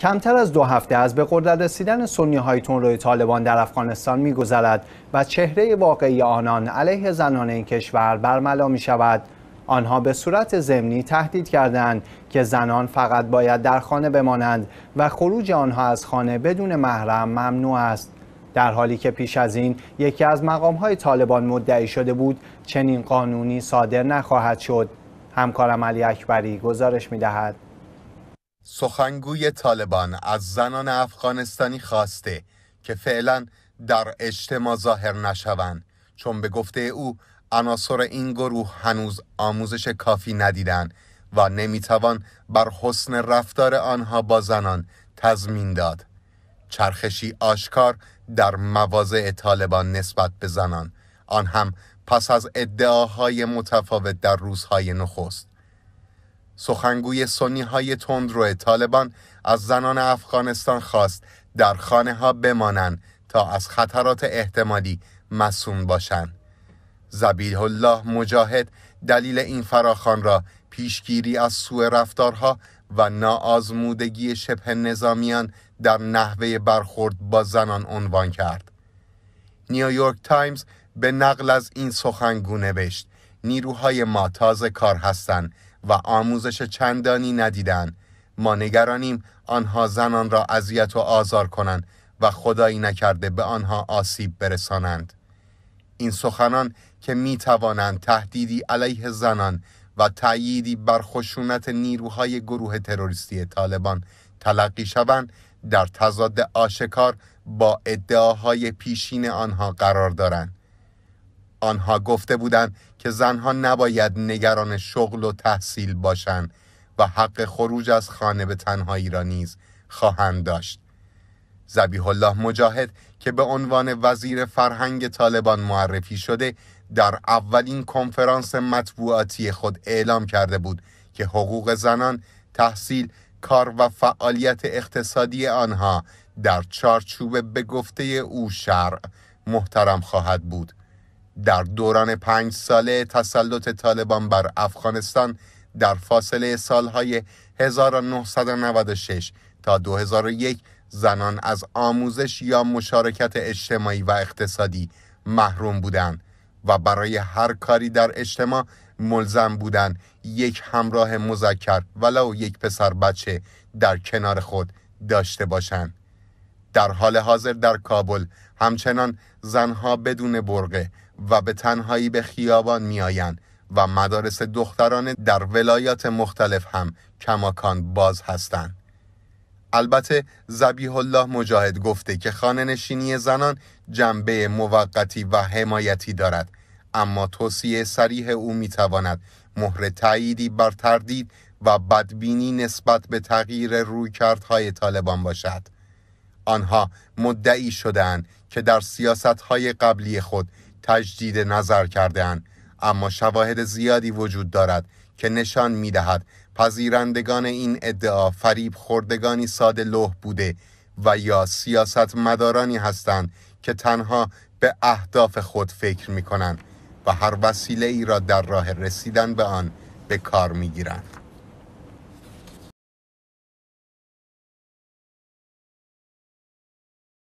کمتر از دو هفته از به قدرت رسیدن سنی های روی طالبان در افغانستان میگذرد و چهره واقعی آنان علیه زنان این کشور برملا می شود آنها به صورت ضمنی تهدید کردند که زنان فقط باید در خانه بمانند و خروج آنها از خانه بدون محرم ممنوع است در حالی که پیش از این یکی از های طالبان مدعی شده بود چنین قانونی صادر نخواهد شد همکارم علی اکبری گزارش می دهد. سخنگوی طالبان از زنان افغانستانی خواسته که فعلا در اجتماع ظاهر نشوند چون به گفته او عناصر این گروه هنوز آموزش کافی ندیدند و نمیتوان بر حسن رفتار آنها با زنان تضمین داد چرخشی آشکار در مواضع طالبان نسبت به زنان آن هم پس از ادعاهای متفاوت در روزهای نخست سخنگوی سنی های تندرو طالبان از زنان افغانستان خواست در خانه ها بمانند تا از خطرات احتمالی مسون باشند. زبیح الله مجاهد دلیل این فراخان را پیشگیری از سوء رفتارها و ناآزمودگی شبه نظامیان در نحوه برخورد با زنان عنوان کرد. نیویورک تایمز به نقل از این سخنگو نوشت نیروهای ما تازه کار هستند و آموزش چندانی ندیدن ما نگرانیم آنها زنان را اذیت و آزار کنند و خدایی نکرده به آنها آسیب برسانند این سخنان که می توانند تهدیدی علیه زنان و تأییدی بر خشونت نیروهای گروه تروریستی طالبان تلقی شوند در تضاد آشکار با ادعاهای پیشین آنها قرار دارند آنها گفته بودند که زنها نباید نگران شغل و تحصیل باشند و حق خروج از خانه به تنهایی را نیز خواهند داشت زبیح الله مجاهد که به عنوان وزیر فرهنگ طالبان معرفی شده در اولین کنفرانس مطبوعاتی خود اعلام کرده بود که حقوق زنان تحصیل کار و فعالیت اقتصادی آنها در چارچوب به گفته او شرع محترم خواهد بود در دوران پنج ساله تسلط طالبان بر افغانستان در فاصله سالهای 1996 تا 2001 زنان از آموزش یا مشارکت اجتماعی و اقتصادی محروم بودند و برای هر کاری در اجتماع ملزم بودند یک همراه مذکر ولو یک پسر بچه در کنار خود داشته باشند در حال حاضر در کابل همچنان زنها بدون برقه و به تنهایی به خیابان میآیند و مدارس دختران در ولایات مختلف هم کماکان باز هستند. البته زبیح الله مجاهد گفته که خانه نشینی زنان جنبه موقتی و حمایتی دارد اما توصیه سریح او میتواند مهر تعییدی بر تردید و بدبینی نسبت به تغییر رویکردهای طالبان باشد. آنها مدعی شدند که در های قبلی خود تجدید نظر کردهاند اما شواهد زیادی وجود دارد که نشان می دهد پذیرندگان این ادعا فریب خوردگانی ساده لوح بوده و یا سیاست مدارانی هستند که تنها به اهداف خود فکر می و هر وسیله ای را در راه رسیدن به آن به کار می گیرند.